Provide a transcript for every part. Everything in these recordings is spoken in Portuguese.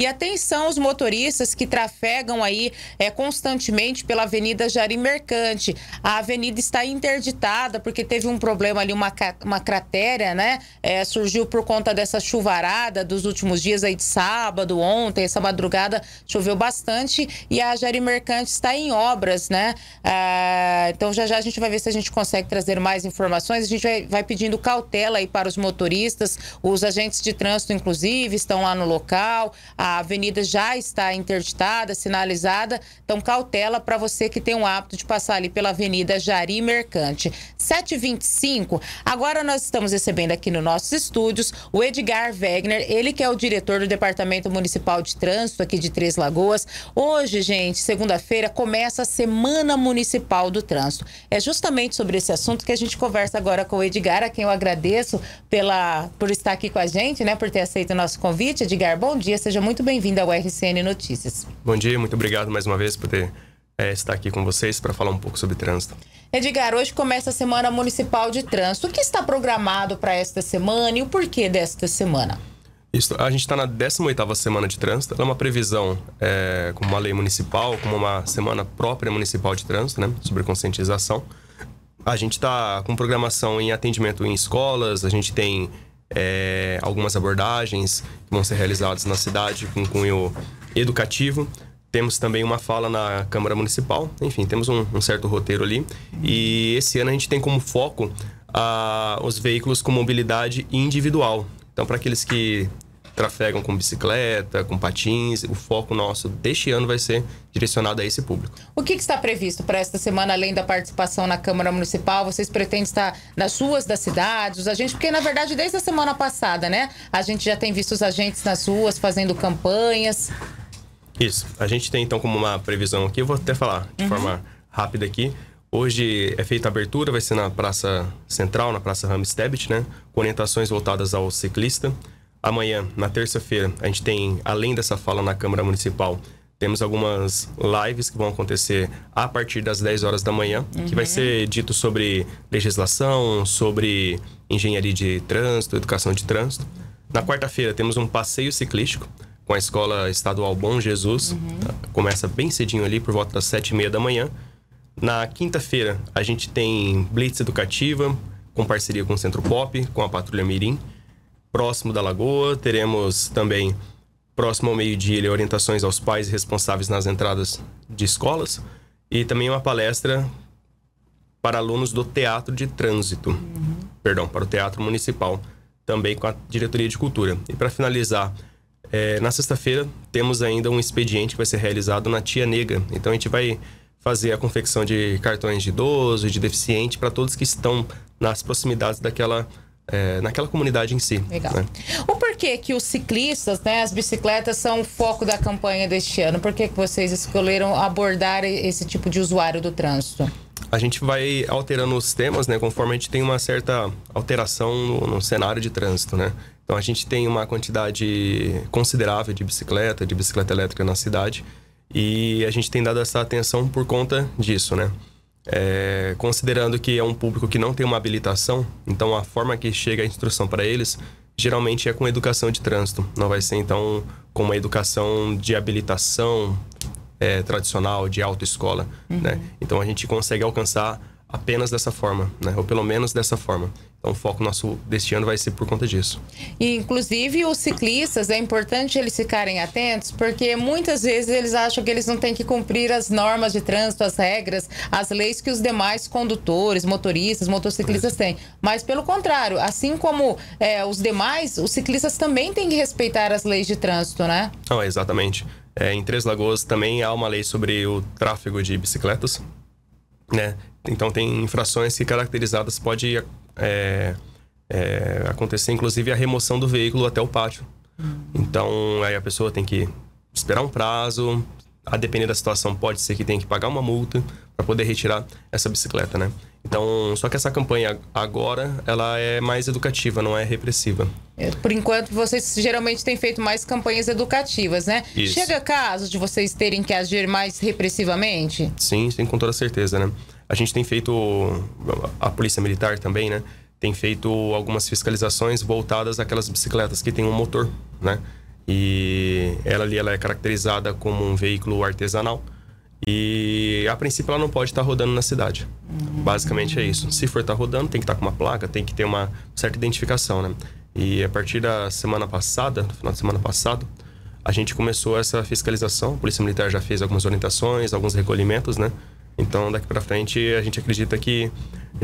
E atenção os motoristas que trafegam aí é, constantemente pela Avenida Jari Mercante. A avenida está interditada porque teve um problema ali, uma, uma cratera, né? É, surgiu por conta dessa chuvarada dos últimos dias aí de sábado, ontem, essa madrugada choveu bastante e a Jari Mercante está em obras, né? É, então já já a gente vai ver se a gente consegue trazer mais informações. A gente vai, vai pedindo cautela aí para os motoristas, os agentes de trânsito, inclusive, estão lá no local. A a avenida já está interditada, sinalizada, então cautela para você que tem o hábito de passar ali pela Avenida Jari Mercante. 7h25, agora nós estamos recebendo aqui nos nossos estúdios o Edgar Wegner, ele que é o diretor do Departamento Municipal de Trânsito aqui de Três Lagoas. Hoje, gente, segunda-feira, começa a Semana Municipal do Trânsito. É justamente sobre esse assunto que a gente conversa agora com o Edgar, a quem eu agradeço pela, por estar aqui com a gente, né, por ter aceito o nosso convite. Edgar, bom dia, seja muito muito bem-vindo ao RCN Notícias. Bom dia, muito obrigado mais uma vez por ter é, estar aqui com vocês para falar um pouco sobre trânsito. Edgar, hoje começa a Semana Municipal de Trânsito. O que está programado para esta semana e o porquê desta semana? Isso, a gente está na 18ª Semana de Trânsito. Ela é uma previsão é, como uma lei municipal, como uma semana própria municipal de trânsito, né? Sobre conscientização. A gente está com programação em atendimento em escolas, a gente tem é, algumas abordagens que vão ser realizadas na cidade com cunho educativo. Temos também uma fala na Câmara Municipal, enfim, temos um, um certo roteiro ali. E esse ano a gente tem como foco ah, os veículos com mobilidade individual. Então, para aqueles que trafegam com bicicleta, com patins. O foco nosso deste ano vai ser direcionado a esse público. O que, que está previsto para esta semana, além da participação na Câmara Municipal? Vocês pretendem estar nas ruas das cidades, os agentes? Porque, na verdade, desde a semana passada, né? A gente já tem visto os agentes nas ruas fazendo campanhas. Isso. A gente tem, então, como uma previsão aqui, eu vou até falar de uhum. forma rápida aqui. Hoje é feita a abertura, vai ser na Praça Central, na Praça Ramstebit, né? Com orientações voltadas ao ciclista. Amanhã, na terça-feira, a gente tem, além dessa fala na Câmara Municipal, temos algumas lives que vão acontecer a partir das 10 horas da manhã, uhum. que vai uhum. ser dito sobre legislação, sobre engenharia de trânsito, educação de trânsito. Na quarta-feira temos um passeio ciclístico com a Escola Estadual Bom Jesus. Uhum. Começa bem cedinho ali, por volta das sete e meia da manhã. Na quinta-feira a gente tem blitz educativa com parceria com o Centro Pop, com a Patrulha Mirim próximo da lagoa. Teremos também, próximo ao meio-dia, orientações aos pais responsáveis nas entradas de escolas. E também uma palestra para alunos do Teatro de Trânsito. Uhum. Perdão, para o Teatro Municipal. Também com a Diretoria de Cultura. E para finalizar, é, na sexta-feira temos ainda um expediente que vai ser realizado na Tia Negra. Então a gente vai fazer a confecção de cartões de idoso, de deficiente, para todos que estão nas proximidades daquela é, naquela comunidade em si. Legal. Né? O porquê que os ciclistas, né, as bicicletas são o foco da campanha deste ano? Por que, que vocês escolheram abordar esse tipo de usuário do trânsito? a gente vai alterando os temas, né? Conforme a gente tem uma certa alteração no, no, cenário de trânsito, né? Então a gente tem uma quantidade considerável de bicicleta, de bicicleta elétrica na cidade e a gente tem dado essa atenção por conta disso, né? É, considerando que é um público que não tem uma habilitação, então a forma que chega a instrução para eles geralmente é com educação de trânsito. Não vai ser então com uma educação de habilitação é, tradicional, de autoescola. Né? Uhum. Né? Então a gente consegue alcançar apenas dessa forma, né? ou pelo menos dessa forma. Então, o foco nosso deste ano vai ser por conta disso. E, inclusive, os ciclistas, é importante eles ficarem atentos, porque muitas vezes eles acham que eles não têm que cumprir as normas de trânsito, as regras, as leis que os demais condutores, motoristas, motociclistas têm. Mas, pelo contrário, assim como é, os demais, os ciclistas também têm que respeitar as leis de trânsito, né? Ah, exatamente. É, em Três Lagoas também há uma lei sobre o tráfego de bicicletas, né? Então tem infrações que caracterizadas pode é, é, acontecer, inclusive, a remoção do veículo até o pátio. Hum. Então, aí a pessoa tem que esperar um prazo, a depender da situação, pode ser que tenha que pagar uma multa para poder retirar essa bicicleta, né? Então, só que essa campanha agora, ela é mais educativa, não é repressiva. É, por enquanto, vocês geralmente têm feito mais campanhas educativas, né? Isso. Chega caso de vocês terem que agir mais repressivamente? Sim, sim, com toda certeza, né? A gente tem feito, a Polícia Militar também, né? Tem feito algumas fiscalizações voltadas àquelas bicicletas que tem um motor, né? E ela ali ela é caracterizada como um veículo artesanal. E a princípio ela não pode estar rodando na cidade. Uhum. Basicamente é isso. Se for estar rodando, tem que estar com uma placa, tem que ter uma certa identificação, né? E a partir da semana passada, final de semana passado, a gente começou essa fiscalização. A Polícia Militar já fez algumas orientações, alguns recolhimentos, né? Então, daqui para frente, a gente acredita que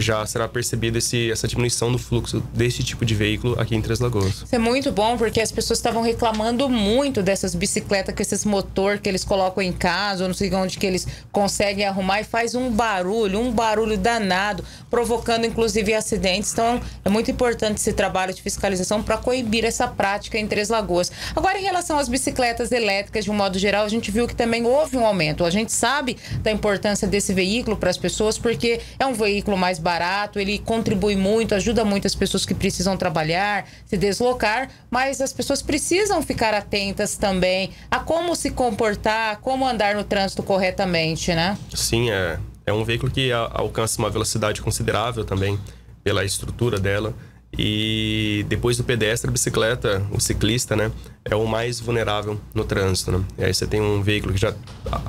já será percebida essa diminuição do fluxo desse tipo de veículo aqui em Três Lagoas. Isso é muito bom, porque as pessoas estavam reclamando muito dessas bicicletas com esses motor que eles colocam em casa, ou não sei onde que eles conseguem arrumar, e faz um barulho, um barulho danado, provocando inclusive acidentes. Então, é muito importante esse trabalho de fiscalização para coibir essa prática em Três Lagoas. Agora, em relação às bicicletas elétricas, de um modo geral, a gente viu que também houve um aumento. A gente sabe da importância desse veículo para as pessoas, porque é um veículo mais barato, ele contribui muito, ajuda muito as pessoas que precisam trabalhar, se deslocar, mas as pessoas precisam ficar atentas também a como se comportar, como andar no trânsito corretamente, né? Sim, é, é um veículo que alcança uma velocidade considerável também pela estrutura dela. E depois do pedestre, a bicicleta, o ciclista, né, é o mais vulnerável no trânsito, né? E aí você tem um veículo que já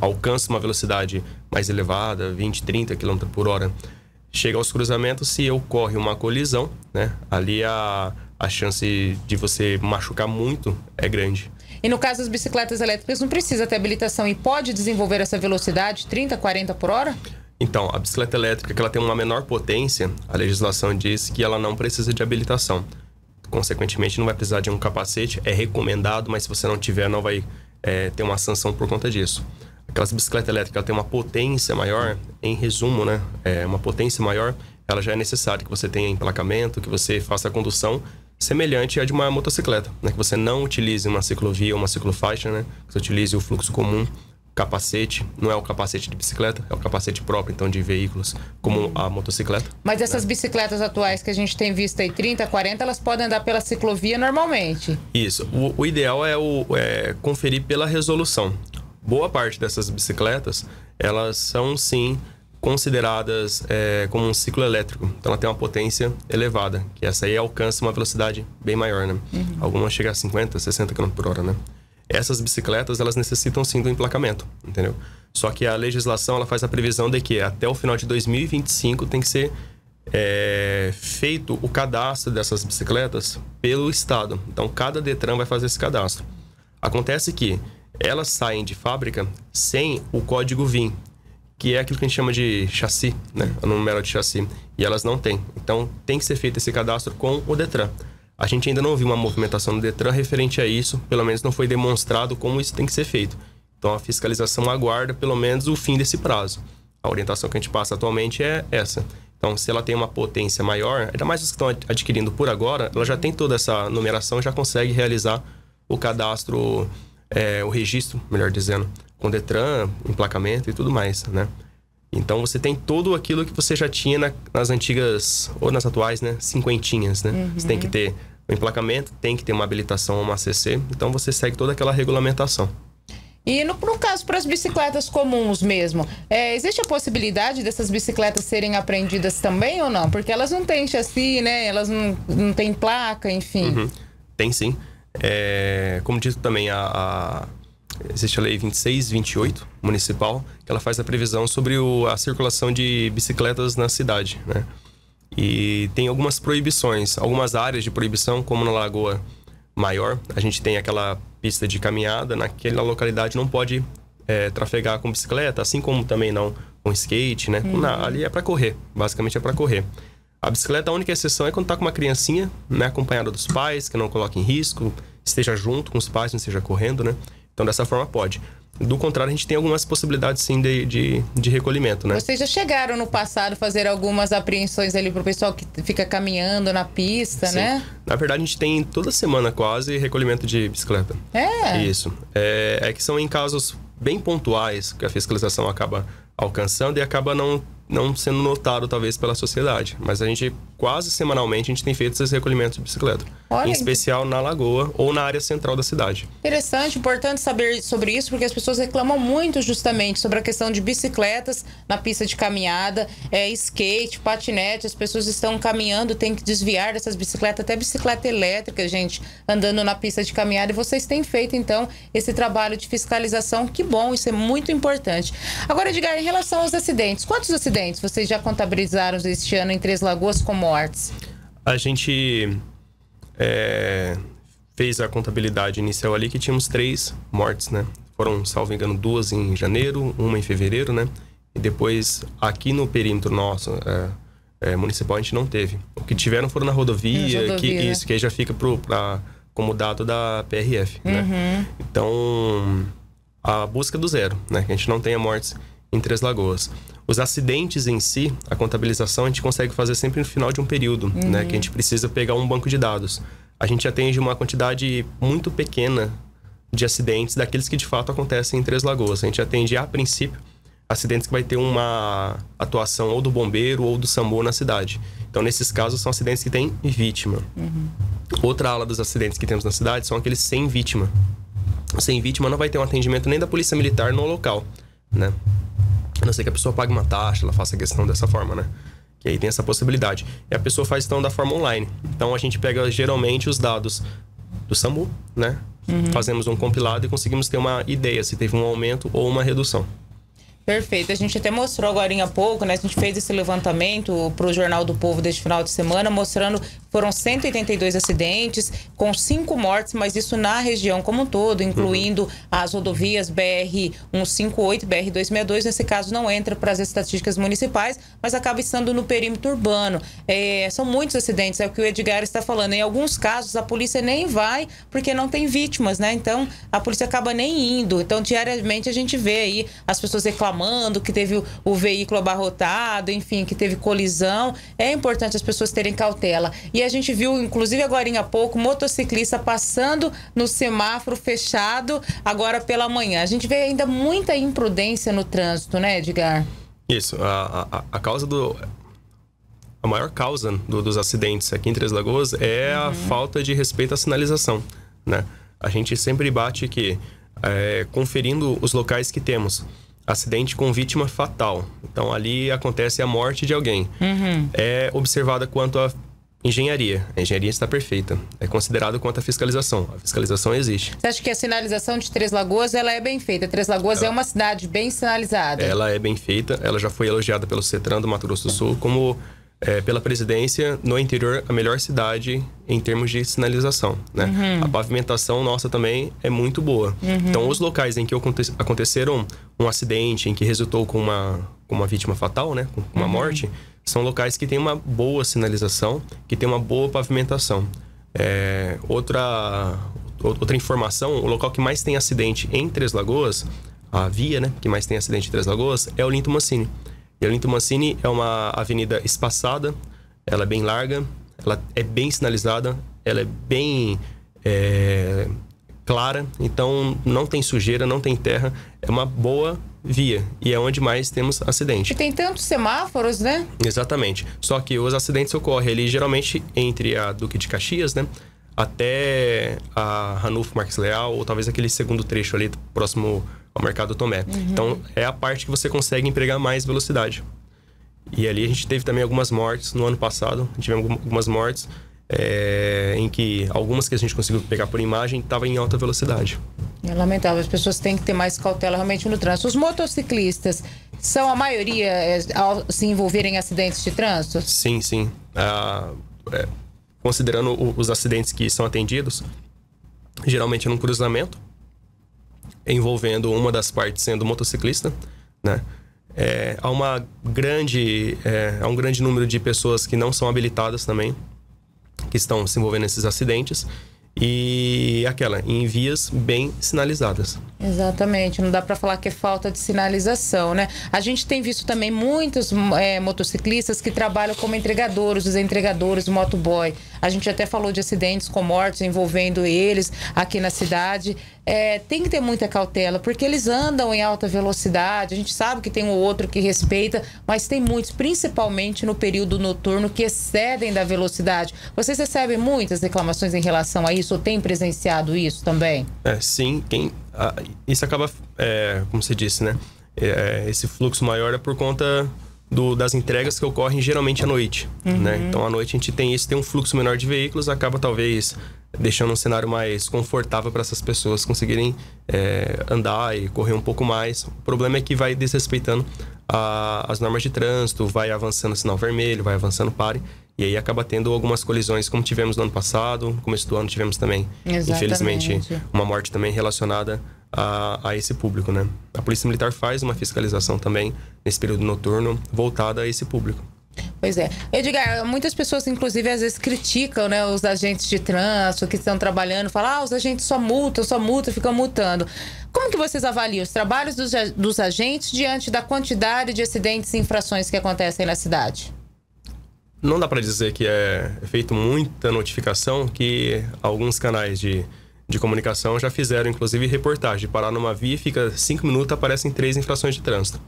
alcança uma velocidade mais elevada, 20, 30 km por hora chega aos cruzamentos, se ocorre uma colisão, né? Ali a, a chance de você machucar muito é grande. E no caso das bicicletas elétricas, não precisa ter habilitação e pode desenvolver essa velocidade 30, 40 por hora? Então, a bicicleta elétrica, que ela tem uma menor potência, a legislação diz que ela não precisa de habilitação. Consequentemente, não vai precisar de um capacete, é recomendado, mas se você não tiver, não vai é, ter uma sanção por conta disso. Aquelas bicicletas elétricas, têm tem uma potência maior, em resumo, né? É, uma potência maior, ela já é necessário que você tenha emplacamento, que você faça a condução semelhante à de uma motocicleta, né? Que você não utilize uma ciclovia ou uma ciclofaixa, né? Que você utilize o fluxo comum, capacete, não é o capacete de bicicleta, é o capacete próprio, então, de veículos, como a motocicleta. Mas essas né? bicicletas atuais que a gente tem visto aí, 30, 40, elas podem andar pela ciclovia normalmente? Isso. O, o ideal é, o, é conferir pela resolução boa parte dessas bicicletas, elas são sim consideradas é, como um ciclo elétrico. Então ela tem uma potência elevada, que essa aí alcança uma velocidade bem maior, né? Uhum. Algumas chegam a 50, 60 km por hora, né? Essas bicicletas, elas necessitam sim do emplacamento, entendeu? Só que a legislação, ela faz a previsão de que até o final de 2025 tem que ser é, feito o cadastro dessas bicicletas pelo Estado. Então cada DETRAN vai fazer esse cadastro. Acontece que elas saem de fábrica sem o código VIN, que é aquilo que a gente chama de chassi, né? O é número de chassi. E elas não têm. Então tem que ser feito esse cadastro com o Detran. A gente ainda não viu uma movimentação do Detran referente a isso, pelo menos não foi demonstrado como isso tem que ser feito. Então a fiscalização aguarda pelo menos o fim desse prazo. A orientação que a gente passa atualmente é essa. Então, se ela tem uma potência maior, ainda mais os que estão adquirindo por agora, ela já tem toda essa numeração e já consegue realizar o cadastro é, o registro, melhor dizendo, com Detran, emplacamento e tudo mais, né? Então você tem tudo aquilo que você já tinha na, nas antigas, ou nas atuais, né? Cinquentinhas, né? Uhum. Você tem que uhum. ter o emplacamento, tem que ter uma habilitação, uma ACC. Então você segue toda aquela regulamentação. E no, no caso, para as bicicletas comuns mesmo, é, existe a possibilidade dessas bicicletas serem apreendidas também ou não? Porque elas não têm chassi, né? Elas não, não têm placa, enfim. Uhum. Tem sim. É, como dito também, a, a, existe a Lei 2628 municipal, que ela faz a previsão sobre o, a circulação de bicicletas na cidade, né? E tem algumas proibições, algumas áreas de proibição, como na Lagoa Maior, a gente tem aquela pista de caminhada, naquela localidade não pode é, trafegar com bicicleta, assim como também não com skate, né? Uhum. Na, ali é para correr, basicamente é para correr. A bicicleta, a única exceção é quando tá com uma criancinha, né? Acompanhada dos pais, que não coloque em risco, esteja junto com os pais, não esteja correndo, né? Então, dessa forma, pode. Do contrário, a gente tem algumas possibilidades, sim, de, de, de recolhimento, né? Vocês já chegaram no passado a fazer algumas apreensões ali pro pessoal que fica caminhando na pista, sim. né? Na verdade, a gente tem toda semana quase recolhimento de bicicleta. É? Isso. É, é que são em casos bem pontuais que a fiscalização acaba alcançando e acaba não não sendo notado talvez pela sociedade. Mas a gente quase semanalmente a gente tem feito esses recolhimentos de bicicleta, Olha, em especial na lagoa ou na área central da cidade. Interessante, importante saber sobre isso porque as pessoas reclamam muito justamente sobre a questão de bicicletas na pista de caminhada, é, skate, patinete. As pessoas estão caminhando, tem que desviar dessas bicicletas, até bicicleta elétrica, gente, andando na pista de caminhada. E vocês têm feito então esse trabalho de fiscalização, que bom, isso é muito importante. Agora, Edgar, em relação aos acidentes, quantos acidentes acidentes vocês já contabilizaram este ano em Três Lagoas com mortes? A gente é, fez a contabilidade inicial ali que tínhamos três mortes, né? Foram, salvo engano, duas em janeiro, uma em fevereiro, né? E depois, aqui no perímetro nosso é, é, municipal, a gente não teve. O que tiveram foram na rodovia, rodovia. que isso, que aí já fica pro, pra, como dado da PRF, né? uhum. né? Então, a busca do zero, né? Que a gente não tenha mortes em Três Lagoas. Os acidentes em si, a contabilização, a gente consegue fazer sempre no final de um período, né, uhum. né? Que a gente precisa pegar um banco de dados. A gente atende uma quantidade muito pequena de acidentes, daqueles que de fato acontecem em Três Lagoas. A gente atende, a princípio, acidentes que vai ter uma atuação ou do bombeiro ou do SAMU na cidade. Então, nesses casos, são acidentes que têm vítima. Uhum. Outra ala dos acidentes que temos na cidade são aqueles sem vítima. Sem vítima não vai ter um atendimento nem da polícia militar no local, né? A não ser que a pessoa pague uma taxa, ela faça a questão dessa forma, né? Que aí tem essa possibilidade. E a pessoa faz então da forma online. Então a gente pega geralmente os dados do SAMU, né? Uhum. Fazemos um compilado e conseguimos ter uma ideia se teve um aumento ou uma redução. Perfeito. A gente até mostrou agora há pouco, né? A gente fez esse levantamento para o Jornal do Povo deste final de semana, mostrando foram 182 acidentes, com cinco mortes, mas isso na região como um todo, incluindo uhum. as rodovias BR 158, BR 262. Nesse caso, não entra para as estatísticas municipais, mas acaba estando no perímetro urbano. É, são muitos acidentes, é o que o Edgar está falando. Em alguns casos, a polícia nem vai porque não tem vítimas, né? Então, a polícia acaba nem indo. Então, diariamente, a gente vê aí as pessoas reclamando reclamando que teve o, o veículo abarrotado, enfim, que teve colisão. É importante as pessoas terem cautela. E a gente viu, inclusive agora há pouco, motociclista passando no semáforo fechado agora pela manhã. A gente vê ainda muita imprudência no trânsito, né, Edgar? Isso. A, a, a causa do. A maior causa do, dos acidentes aqui em Três Lagoas é uhum. a falta de respeito à sinalização, né? A gente sempre bate que é, conferindo os locais que temos acidente com vítima fatal. Então ali acontece a morte de alguém. Uhum. É observada quanto à engenharia. A engenharia está perfeita. É considerado quanto à fiscalização. A fiscalização existe. Você acha que a sinalização de Três Lagoas ela é bem feita? Três Lagoas é ela, é uma cidade bem sinalizada. Ela é bem feita. Ela já foi elogiada pelo Cetran do Mato Grosso do Sul como é, pela presidência no interior a melhor cidade em termos de sinalização. Né? Uhum. A pavimentação nossa também é muito boa. Uhum. Então, os locais em que aconteceram um acidente, em que resultou com uma, com uma vítima fatal, né? com uma uhum. morte, são locais que têm uma boa sinalização, que tem uma boa pavimentação. É, outra, outra informação, o local que mais tem acidente em Três Lagoas, a via né, que mais tem acidente em Três Lagoas, é o Linto Mancini. E Linto Mancini é uma avenida espaçada, ela é bem larga, ela é bem sinalizada, ela é bem é, clara, então não tem sujeira, não tem terra, é uma boa via e é onde mais temos acidente. E tem tantos semáforos, né? Exatamente. Só que os acidentes ocorrem ali geralmente entre a Duque de Caxias, né? Até a Ranulfo Marques Leal, ou talvez aquele segundo trecho ali próximo ao mercado Tomé. Uhum. Então, é a parte que você consegue empregar mais velocidade. E ali a gente teve também algumas mortes no ano passado. Tivemos algumas mortes é, em que algumas que a gente conseguiu pegar por imagem estavam em alta velocidade. É lamentável, as pessoas têm que ter mais cautela realmente no trânsito. Os motociclistas são a maioria é, ao se envolverem em acidentes de trânsito? Sim, sim. Ah, é, considerando o, os acidentes que são atendidos, geralmente é num cruzamento envolvendo uma das partes sendo motociclista, né? É, há uma grande, é, há um grande número de pessoas que não são habilitadas também, que estão se envolvendo nesses acidentes e aquela em vias bem sinalizadas. Exatamente, não dá para falar que é falta de sinalização, né? A gente tem visto também muitos é, motociclistas que trabalham como entregadores, os entregadores, motoboy. A gente até falou de acidentes com mortes envolvendo eles aqui na cidade é, tem que ter muita cautela, porque eles andam em alta velocidade. A gente sabe que tem um outro que respeita, mas tem muitos, principalmente no período noturno, que excedem da velocidade. Vocês recebem muitas reclamações em relação a isso ou têm presenciado isso também? É, sim, quem, a, isso acaba, é, como você disse, né? É, é, esse fluxo maior é por conta do, das entregas que ocorrem geralmente à noite. Né? Uhum. Né? Então, à noite a gente tem isso, tem um fluxo menor de veículos, acaba talvez deixando um cenário mais confortável para essas pessoas conseguirem é, andar e correr um pouco mais. O problema é que vai desrespeitando a, as normas de trânsito, vai avançando sinal vermelho, vai avançando pare. E aí acaba tendo algumas colisões, como tivemos no ano passado, no começo do ano tivemos também, Exatamente. infelizmente, uma morte também relacionada a, a, esse público, né? A Polícia Militar faz uma fiscalização também nesse período noturno voltada a esse público. Pois é. Edgar, muitas pessoas, inclusive, às vezes criticam né, os agentes de trânsito que estão trabalhando, falam, ah, os agentes só multam, só multam, ficam multando. Como que vocês avaliam os trabalhos dos, dos agentes diante da quantidade de acidentes e infrações que acontecem na cidade? Não dá para dizer que é feito muita notificação, que alguns canais de, de comunicação já fizeram, inclusive, reportagem. Parar numa via, fica cinco minutos, aparecem três infrações de trânsito.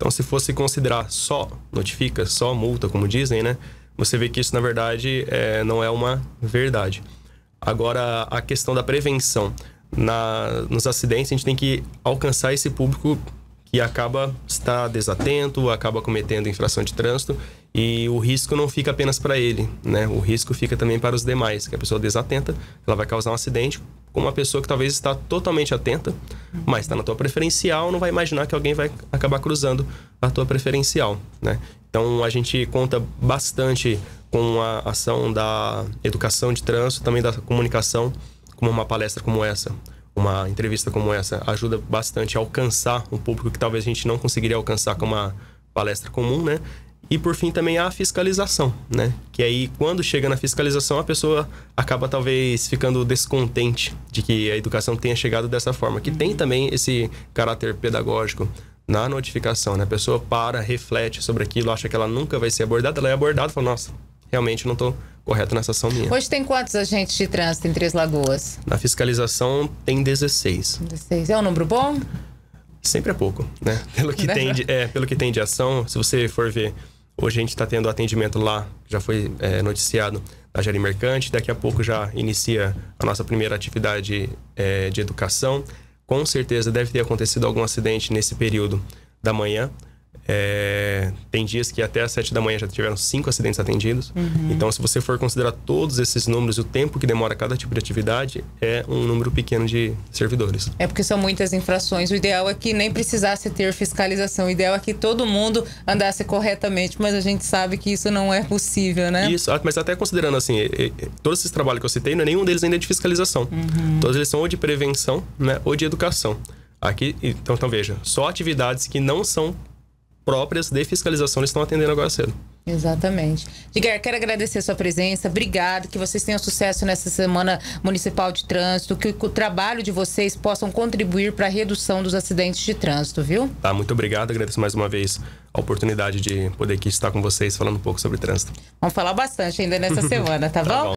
Então, se fosse considerar só notifica, só multa, como dizem, né? Você vê que isso, na verdade, é, não é uma verdade. Agora, a questão da prevenção. Na, nos acidentes, a gente tem que alcançar esse público que acaba está desatento, acaba cometendo infração de trânsito e o risco não fica apenas para ele, né? O risco fica também para os demais, que a pessoa desatenta, ela vai causar um acidente com uma pessoa que talvez está totalmente atenta, mas está na tua preferencial, não vai imaginar que alguém vai acabar cruzando a tua preferencial, né? Então a gente conta bastante com a ação da educação de trânsito, também da comunicação, como uma palestra como essa, uma entrevista como essa, ajuda bastante a alcançar um público que talvez a gente não conseguiria alcançar com uma palestra comum, né? E por fim também a fiscalização, né? Que aí quando chega na fiscalização a pessoa acaba talvez ficando descontente de que a educação tenha chegado dessa forma, que tem também esse caráter pedagógico na notificação, né? A pessoa para, reflete sobre aquilo, acha que ela nunca vai ser abordada, ela é abordada, fala, nossa, realmente não estou correto nessa ação minha. Hoje tem quantos agentes de trânsito em Três Lagoas? Na fiscalização tem 16. 16. É um número bom? Sempre é pouco, né? Pelo que, né? tem de, é, pelo que tem de ação, se você for ver Hoje a gente está tendo atendimento lá, já foi é, noticiado na Jari Mercante. Daqui a pouco já inicia a nossa primeira atividade é, de educação. Com certeza deve ter acontecido algum acidente nesse período da manhã. É, tem dias que até às 7 da manhã já tiveram cinco acidentes atendidos. Uhum. Então, se você for considerar todos esses números e o tempo que demora cada tipo de atividade, é um número pequeno de servidores. É porque são muitas infrações. O ideal é que nem precisasse ter fiscalização. O ideal é que todo mundo andasse corretamente, mas a gente sabe que isso não é possível, né? Isso, mas até considerando assim, todos esses trabalhos que eu citei, é nenhum deles ainda é de fiscalização. Uhum. Todos eles são ou de prevenção, né, ou de educação. Aqui, então, então veja, só atividades que não são próprias de fiscalização eles estão atendendo agora cedo. Exatamente. Edgar, quero agradecer a sua presença. Obrigado. Que vocês tenham sucesso nessa Semana Municipal de Trânsito. Que o trabalho de vocês possam contribuir para a redução dos acidentes de trânsito, viu? Tá, muito obrigado. Agradeço mais uma vez a oportunidade de poder aqui estar com vocês falando um pouco sobre trânsito. Vamos falar bastante ainda nessa semana, tá, tá bom.